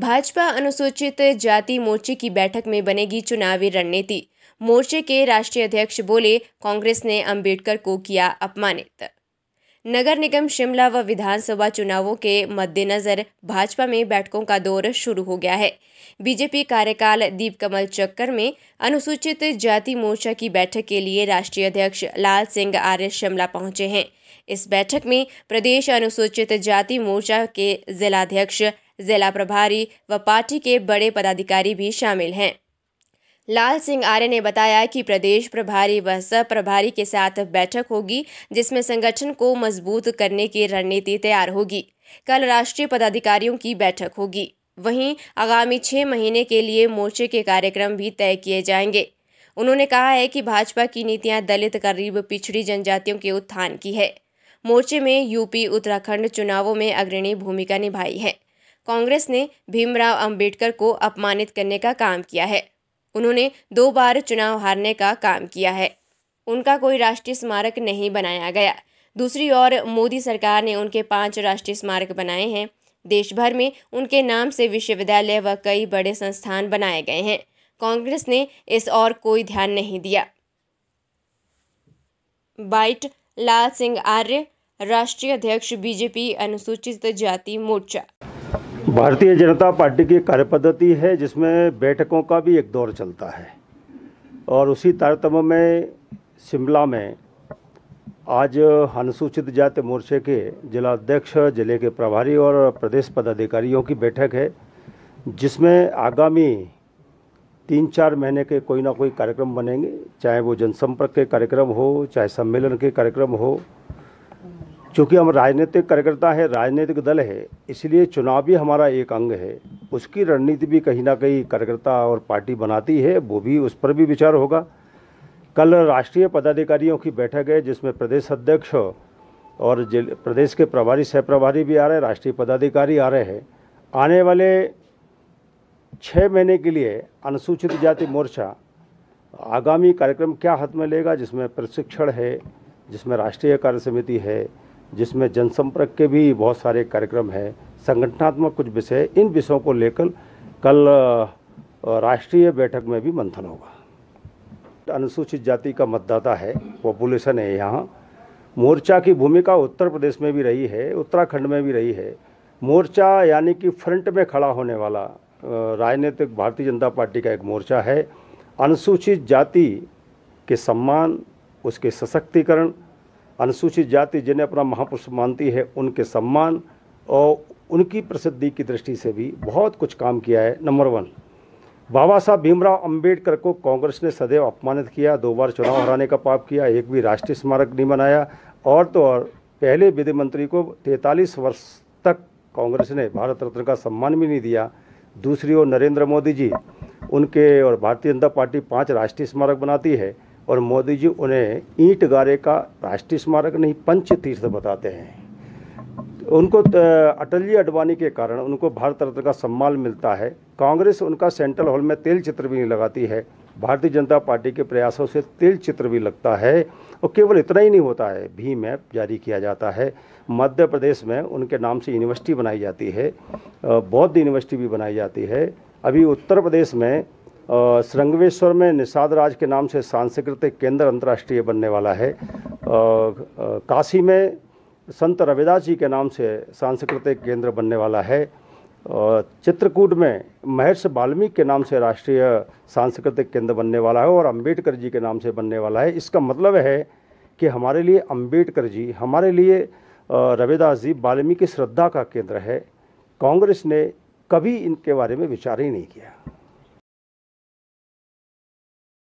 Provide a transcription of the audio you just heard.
भाजपा अनुसूचित जाति मोर्चे की बैठक में बनेगी चुनावी रणनीति मोर्चे के राष्ट्रीय अध्यक्ष बोले कांग्रेस ने अंबेडकर को किया अपमानित नगर निगम शिमला व विधानसभा चुनावों के मद्देनज़र भाजपा में बैठकों का दौर शुरू हो गया है बीजेपी कार्यकाल दीप कमल चक्कर में अनुसूचित जाति मोर्चा की बैठक के लिए राष्ट्रीय अध्यक्ष लाल सिंह आर्य शिमला पहुंचे हैं इस बैठक में प्रदेश अनुसूचित जाति मोर्चा के जिलाध्यक्ष जिला प्रभारी व पार्टी के बड़े पदाधिकारी भी शामिल हैं लाल सिंह आर्य ने बताया कि प्रदेश प्रभारी व सह प्रभारी के साथ बैठक होगी जिसमें संगठन को मजबूत करने की रणनीति तैयार होगी कल राष्ट्रीय पदाधिकारियों की बैठक होगी वहीं आगामी छः महीने के लिए मोर्चे के कार्यक्रम भी तय किए जाएंगे उन्होंने कहा है कि भाजपा की नीतियां दलित करीब पिछड़ी जनजातियों के उत्थान की है मोर्चे में यूपी उत्तराखंड चुनावों में अग्रणी भूमिका निभाई है कांग्रेस ने भीमराव अंबेडकर को अपमानित करने का काम किया है उन्होंने दो बार चुनाव हारने का काम किया है उनका कोई राष्ट्रीय स्मारक नहीं बनाया गया दूसरी ओर मोदी सरकार ने उनके पांच राष्ट्रीय स्मारक बनाए हैं देश भर में उनके नाम से विश्वविद्यालय व कई बड़े संस्थान बनाए गए हैं कांग्रेस ने इस और कोई ध्यान नहीं दिया बाइट लाल सिंह आर्य राष्ट्रीय अध्यक्ष बीजेपी अनुसूचित जाति मोर्चा भारतीय जनता पार्टी की कार्यपद्धति है जिसमें बैठकों का भी एक दौर चलता है और उसी तारतम्य में शिमला में आज अनुसूचित जाति मोर्चे के जिला अध्यक्ष जिले के प्रभारी और प्रदेश पदाधिकारियों की बैठक है जिसमें आगामी तीन चार महीने के कोई ना कोई कार्यक्रम बनेंगे चाहे वो जनसंपर्क के कार्यक्रम हो चाहे सम्मेलन के कार्यक्रम हो चूँकि हम राजनीतिक कार्यकर्ता है राजनीतिक दल है इसलिए चुनाव भी हमारा एक अंग है उसकी रणनीति भी कहीं ना कहीं कार्यकर्ता और पार्टी बनाती है वो भी उस पर भी विचार होगा कल राष्ट्रीय पदाधिकारियों की बैठक है जिसमें प्रदेश अध्यक्ष और प्रदेश के प्रभारी सह प्रभारी भी आ रहे हैं राष्ट्रीय पदाधिकारी आ रहे हैं आने वाले छः महीने के लिए अनुसूचित जाति मोर्चा आगामी कार्यक्रम क्या हाथ में लेगा जिसमें प्रशिक्षण है जिसमें राष्ट्रीय कार्य समिति है जिसमें जनसंपर्क के भी बहुत सारे कार्यक्रम हैं संगठनात्मक कुछ विषय इन विषयों को लेकर कल राष्ट्रीय बैठक में भी मंथन होगा अनुसूचित जाति का मतदाता है पॉपुलेशन है यहाँ मोर्चा की भूमिका उत्तर प्रदेश में भी रही है उत्तराखंड में भी रही है मोर्चा यानी कि फ्रंट में खड़ा होने वाला राजनीतिक भारतीय जनता पार्टी का एक मोर्चा है अनुसूचित जाति के सम्मान उसके सशक्तिकरण अनुसूचित जाति जिन्हें अपना महापुरुष मानती है उनके सम्मान और उनकी प्रसिद्धि की दृष्टि से भी बहुत कुछ काम किया है नंबर वन बाबा साहब भीमराव अंबेडकर को कांग्रेस ने सदैव अपमानित किया दो बार चुनाव हराने का पाप किया एक भी राष्ट्रीय स्मारक नहीं बनाया और तो और पहले विधि मंत्री को तैंतालीस वर्ष तक कांग्रेस ने भारत रत्न का सम्मान भी नहीं दिया दूसरी ओर नरेंद्र मोदी जी उनके और भारतीय जनता पार्टी पांच राष्ट्रीय स्मारक बनाती है और मोदी जी उन्हें ईंट गारे का राष्ट्रीय स्मारक नहीं पंच तीर्थ बताते हैं उनको अटल जी अडवाणी के कारण उनको भारत रत्न का सम्मान मिलता है कांग्रेस उनका सेंट्रल हॉल में तेल चित्र भी नहीं लगाती है भारतीय जनता पार्टी के प्रयासों से तेल चित्र भी लगता है और केवल इतना ही नहीं होता है भीम ऐप जारी किया जाता है मध्य प्रदेश में उनके नाम से यूनिवर्सिटी बनाई जाती है बौद्ध यूनिवर्सिटी भी बनाई जाती है अभी उत्तर प्रदेश में श्रृंगवेश्वर में निषाद राज के नाम से सांस्कृतिक केंद्र अंतर्राष्ट्रीय बनने वाला है काशी में संत रविदास जी के नाम से सांस्कृतिक केंद्र बनने वाला है चित्रकूट में महर्षि वाल्मीकि के नाम से राष्ट्रीय सांस्कृतिक केंद्र बनने वाला है और अंबेडकर जी के नाम से बनने वाला है इसका मतलब है कि हमारे लिए अंबेडकर जी हमारे लिए रविदास जी वाल्मीकि श्रद्धा का केंद्र है कांग्रेस ने कभी इनके बारे में विचार ही नहीं किया